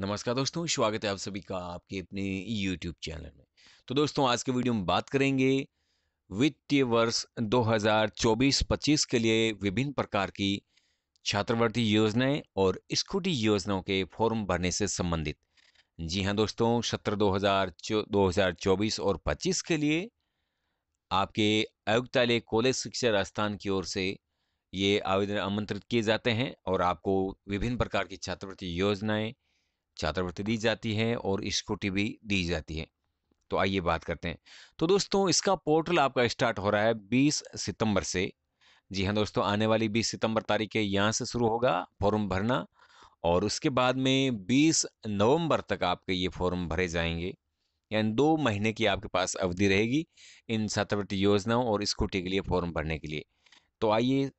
नमस्कार दोस्तों स्वागत है आप सभी का आपके अपने यूट्यूब चैनल में तो दोस्तों आज के वीडियो में बात करेंगे वित्तीय वर्ष 2024-25 के लिए विभिन्न प्रकार की छात्रवृत्ति योजनाएं और स्कूटी योजनाओं के फॉर्म भरने से संबंधित जी हाँ दोस्तों सत्र 2024 और 25 के लिए आपके आयुक्तालय कॉलेज शिक्षा राजस्थान की ओर से ये आवेदन आमंत्रित किए जाते हैं और आपको विभिन्न प्रकार की छात्रवृत्ति योजनाएं छात्रवृत्ति दी जाती है और स्कूटी भी दी जाती है तो आइए बात करते हैं तो दोस्तों इसका पोर्टल आपका स्टार्ट हो रहा है 20 सितंबर से जी हाँ दोस्तों आने वाली 20 सितंबर तारीख के यहाँ से शुरू होगा फॉर्म भरना और उसके बाद में 20 नवंबर तक आपके ये फॉर्म भरे जाएंगे यानी दो महीने की आपके पास अवधि रहेगी इन छात्रवृत्ति योजनाओं और स्कूटी के लिए फॉर्म भरने के लिए तो आइए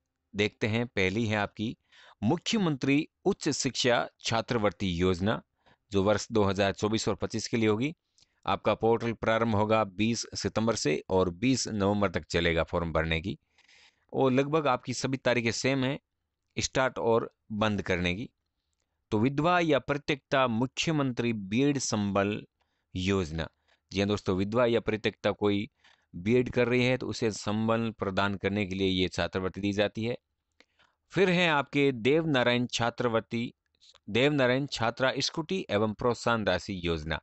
देखते हैं पहली है आपकी मुख्यमंत्री उच्च शिक्षा छात्रवृत्ति योजना जो वर्ष 2024 और 25 के लिए होगी आपका पोर्टल प्रारंभ होगा 20 सितंबर से और 20 नवंबर तक चलेगा फॉर्म भरने की और लगभग आपकी सभी तारीखें सेम हैं स्टार्ट और बंद करने की तो विधवा या प्रत्येकता मुख्यमंत्री बीएड संबल योजना जी हाँ दोस्तों विधवा या प्रत्येकता कोई बीएड कर रही है तो उसे संबल प्रदान करने के लिए ये छात्रवृत्ति दी जाती है फिर हैं आपके देव नारायण देवनारायण देव नारायण छात्रा स्कूटी एवं प्रोत्साहन राशि योजना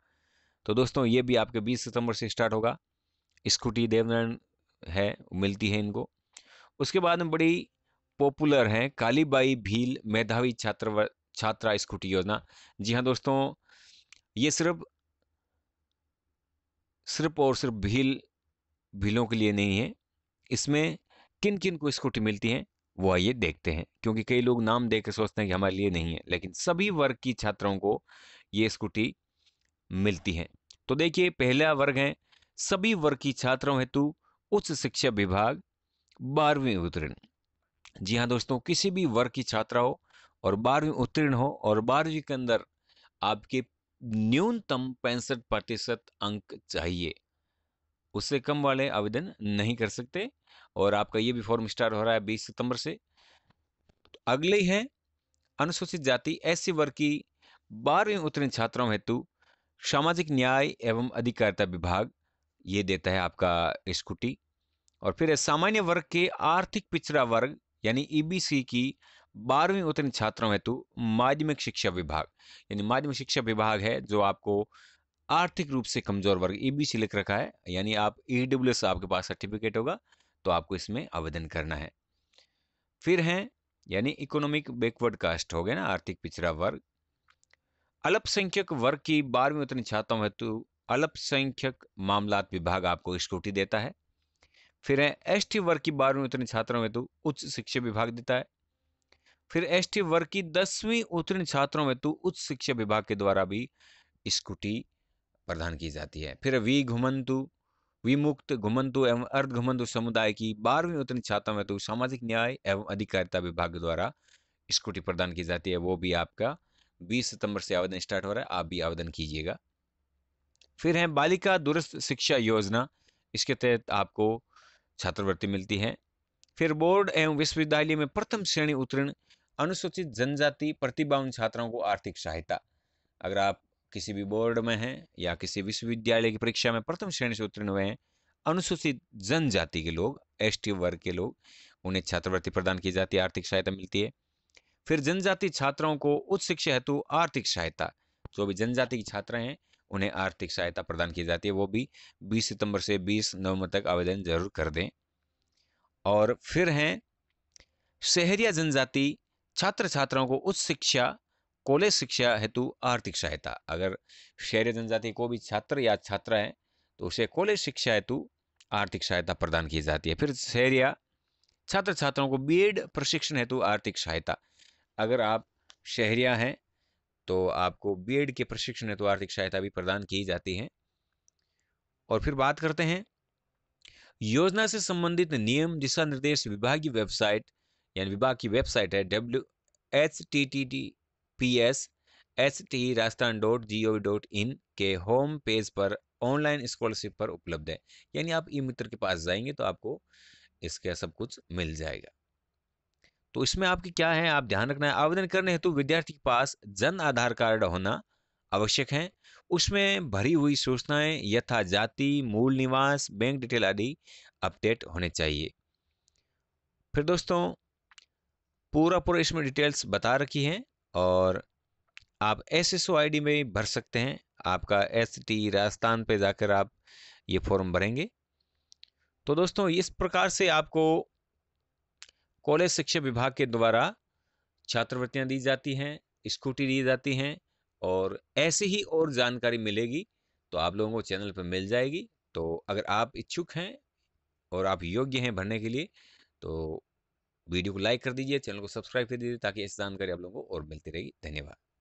तो दोस्तों ये भी आपके 20 सितंबर से स्टार्ट होगा स्कूटी देवनारायण है मिलती है इनको उसके बाद में बड़ी पॉपुलर हैं कालीबाई भील मेधावी छात्र छात्रा स्कूटी योजना जी हाँ दोस्तों ये सिर्फ सिर्फ और सिर्फ भील भीलों के लिए नहीं है इसमें किन किन को स्कूटी मिलती हैं वो आइए देखते हैं क्योंकि कई लोग नाम देख के सोचते हैं कि हमारे लिए नहीं है लेकिन सभी वर्ग की छात्राओं को ये स्कूटी मिलती है तो देखिए पहला वर्ग है सभी वर्ग की छात्राओं हेतु उच्च शिक्षा विभाग बारहवीं उत्तीर्ण जी हाँ दोस्तों किसी भी वर्ग की छात्रा हो और बारहवीं उत्तीर्ण हो और बारहवीं के अंदर आपके न्यूनतम पैंसठ प्रतिशत अंक चाहिए उससे कम वाले आवेदन नहीं कर सकते और आपका ये भी फॉर्म स्टार्ट हो रहा है बीस सितंबर से तो अगले ही है अनुसूचित जाति ऐसे वर्ग की बारहवीं उत्तीर्ण छात्रों हेतु सामाजिक न्याय एवं अधिकारिता विभाग ये देता है आपका स्कूटी और फिर सामान्य वर्ग के आर्थिक पिछड़ा वर्ग यानी ईबीसी e की बारहवीं उत्तीर्ण छात्रों हेतु माध्यमिक शिक्षा विभाग यानी माध्यमिक शिक्षा विभाग है जो आपको आर्थिक रूप से कमजोर वर्ग ईबीसी लिख रखा है यानी आप ईडब्ल्यूएस आपके पास सर्टिफिकेट होगा तो आपको इसमें आवेदन करना है फिर है यानी इकोनॉमिक बैकवर्ड कास्ट हो गया ना आर्थिक पिछड़ा वर्ग अल्पसंख्यक वर्ग की बारहवीं उत्तीर्ण छात्राओं हेतु अल्पसंख्यक मामलात विभाग आपको स्कूटी देता है फिर है एस टी वर्ग की बारहवीं उतनी छात्रों हेतु उच्च शिक्षा विभाग देता है फिर एस टी वर्ग की दसवीं उत्तीर्ण छात्रों हेतु उच्च शिक्षा विभाग के द्वारा भी स्कूटी प्रदान की जाती है फिर वी घुमंतु विमुक्त घुमंतु एवं अर्ध घुमंतु समुदाय की बारहवीं उत्तीर्ण छात्रा तो सामाजिक न्याय एवं अधिकारिता विभाग द्वारा स्कूटी प्रदान की जाती है वो भी आपका 20 सितंबर से आवेदन स्टार्ट हो रहा है आप भी आवेदन कीजिएगा फिर है बालिका दुरुस्त शिक्षा योजना इसके तहत आपको छात्रवृत्ति मिलती है फिर बोर्ड एवं विश्वविद्यालय में प्रथम श्रेणी उत्तीर्ण अनुसूचित जनजाति प्रतिभावन छात्राओं को आर्थिक सहायता अगर आप किसी भी बोर्ड में हैं या किसी विश्वविद्यालय की परीक्षा में प्रथम श्रेणी से उत्तीर्ण हुए हैं अनुसूचित जनजाति के लोग एस वर्ग के लोग उन्हें छात्रवृत्ति प्रदान की जाती है आर्थिक सहायता मिलती है फिर जनजाति छात्रों को उच्च शिक्षा हेतु आर्थिक सहायता जो भी जनजाति के छात्र हैं उन्हें आर्थिक सहायता प्रदान की जाती है वो भी 20 सितंबर से 20 नवंबर तक आवेदन जरूर कर दें और फिर हैं शहरिया जनजाति छात्र छात्राओं को उच्च शिक्षा कॉलेज शिक्षा हेतु आर्थिक सहायता अगर शहरी जनजाति को भी छात्र या छात्रा है तो उसे कॉलेज शिक्षा हेतु आर्थिक सहायता प्रदान की जाती है फिर शहर या छात्र छात्राओं को बी प्रशिक्षण हेतु आर्थिक सहायता अगर आप शहरिया हैं तो आपको बी के प्रशिक्षण हेतु आर्थिक सहायता भी प्रदान की जाती है और फिर बात करते हैं योजना से संबंधित नियम दिशा निर्देश विभागीय वेबसाइट यानी विभाग की वेबसाइट है W H T T T P S S T Rajasthan dot G O V dot in के होम पेज पर ऑनलाइन स्कॉलरशिप पर उपलब्ध है यानी आप ई मित्र के पास जाएंगे तो आपको इसका सब कुछ मिल जाएगा तो इसमें आपकी क्या है आप ध्यान रखना है आवेदन करने हेतु विद्यार्थी के पास जन आधार कार्ड होना आवश्यक है उसमें भरी हुई सूचनाएं यथा जाति मूल निवास बैंक डिटेल आदि अपडेट होने चाहिए फिर दोस्तों पूरा पूरा इसमें डिटेल्स बता रखी हैं और आप S S O I D में भर सकते हैं आपका एस टी राजस्थान पे जाकर आप ये फॉर्म भरेंगे तो दोस्तों इस प्रकार से आपको कॉलेज शिक्षा विभाग के द्वारा छात्रवृत्तियाँ दी जाती हैं स्कूटी दी जाती हैं और ऐसी ही और जानकारी मिलेगी तो आप लोगों को चैनल पर मिल जाएगी तो अगर आप इच्छुक हैं और आप योग्य हैं भरने के लिए तो वीडियो को लाइक कर दीजिए चैनल को सब्सक्राइब कर दीजिए ताकि ऐसी जानकारी आप लोगों को और मिलती रहेगी धन्यवाद